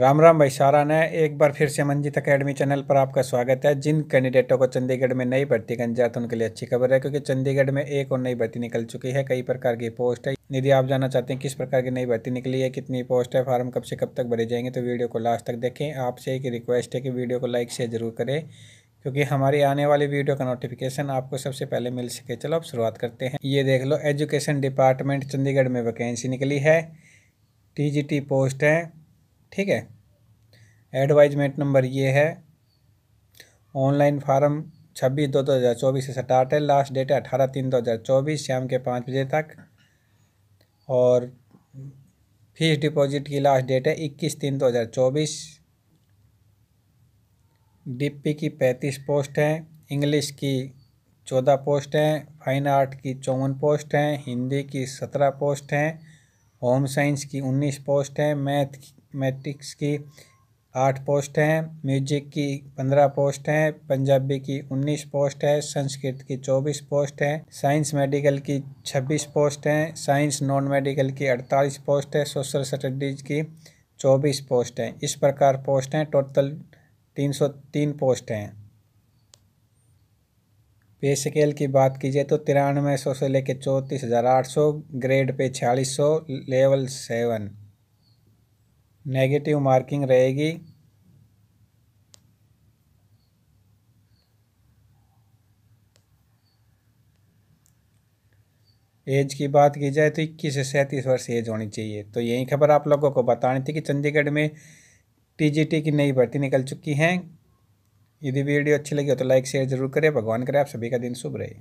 राम राम भाई सारा ने एक बार फिर से मंजित अकेडमी चैनल पर आपका स्वागत है जिन कैंडिडेटों को चंडीगढ़ में नई भर्ती चाहते हैं उनके लिए अच्छी खबर है क्योंकि चंडीगढ़ में एक और नई भर्ती निकल चुकी है कई प्रकार की पोस्ट है यदि आप जानना चाहते हैं किस प्रकार की नई भर्ती निकली है कितनी पोस्ट है फार्म कब से कब तक भरे जाएंगे तो वीडियो को लास्ट तक देखें आपसे एक रिक्वेस्ट है कि वीडियो को लाइक शेयर जरूर करें क्योंकि हमारी आने वाली वीडियो का नोटिफिकेशन आपको सबसे पहले मिल सके चलो अब शुरुआत करते हैं ये देख लो एजुकेशन डिपार्टमेंट चंडीगढ़ में वैकेंसी निकली है टीजीटी पोस्ट है ठीक है एडवाइजमेंट नंबर ये है ऑनलाइन फार्म छब्बीस दो दो हज़ार चौबीस से स्टार्ट है लास्ट डेट है अठारह तीन दो हज़ार चौबीस शाम के पाँच बजे तक और फीस डिपॉजिट की लास्ट डेट है इक्कीस तीन दो हज़ार चौबीस डीपी की पैंतीस पोस्ट हैं इंग्लिश की चौदह पोस्ट हैं फाइन आर्ट की चौवन पोस्ट हैं हिंदी की सत्रह पोस्ट हैं होम साइंस की उन्नीस पोस्ट हैं मैथ मैट्रिक्स की आठ पोस्ट हैं म्यूजिक की पंद्रह पोस्ट हैं पंजाबी की उन्नीस पोस्ट है संस्कृत की चौबीस पोस्ट हैं साइंस मेडिकल की छब्बीस पोस्ट हैं साइंस नॉन मेडिकल की अड़तालीस पोस्ट है सोशल स्टडीज़ की चौबीस पोस्ट हैं इस प्रकार पोस्ट हैं टोटल तीन सौ तीन पोस्ट हैं पे स्केल की बात की जाए तो तिरानवे सौ से लेकर चौंतीस हज़ार आठ सौ ग्रेड पे छियालीस सौ लेवल सेवन नेगेटिव मार्किंग रहेगी एज की बात की जाए तो इक्कीस से सैंतीस वर्ष एज होनी चाहिए तो यही खबर आप लोगों को बतानी थी कि चंडीगढ़ में टीजीटी की नई भर्ती निकल चुकी हैं यदि वीडियो अच्छी लगी हो तो लाइक शेयर जरूर करें भगवान करे आप सभी का दिन शुभ रहे